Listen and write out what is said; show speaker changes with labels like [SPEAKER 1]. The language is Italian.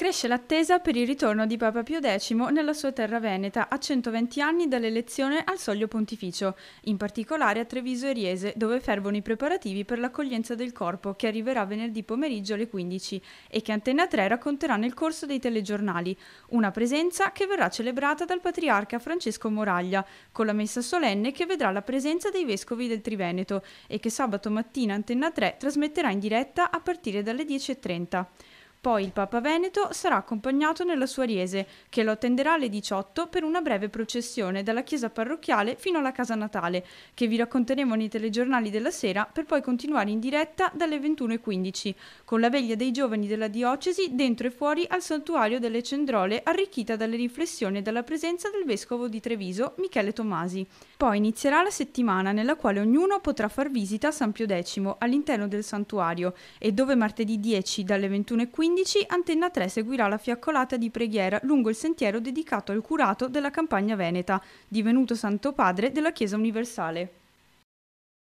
[SPEAKER 1] Cresce l'attesa per il ritorno di Papa Pio X nella sua terra veneta a 120 anni dall'elezione al soglio pontificio, in particolare a Treviso e Riese, dove fervono i preparativi per l'accoglienza del corpo che arriverà venerdì pomeriggio alle 15 e che Antenna 3 racconterà nel corso dei telegiornali, una presenza che verrà celebrata dal patriarca Francesco Moraglia, con la messa solenne che vedrà la presenza dei vescovi del Triveneto e che sabato mattina Antenna 3 trasmetterà in diretta a partire dalle 10.30. Poi il Papa Veneto sarà accompagnato nella sua riese, che lo attenderà alle 18 per una breve processione dalla chiesa parrocchiale fino alla casa natale, che vi racconteremo nei telegiornali della sera per poi continuare in diretta dalle 21.15, con la veglia dei giovani della diocesi dentro e fuori al santuario delle Cendrole, arricchita dalle riflessioni e dalla presenza del vescovo di Treviso, Michele Tomasi. Poi inizierà la settimana nella quale ognuno potrà far visita a San Pio X all'interno del santuario e dove martedì 10 dalle 21.15 15 Antenna 3 seguirà la fiaccolata di preghiera lungo il sentiero dedicato al curato della campagna veneta, divenuto santo padre della Chiesa Universale.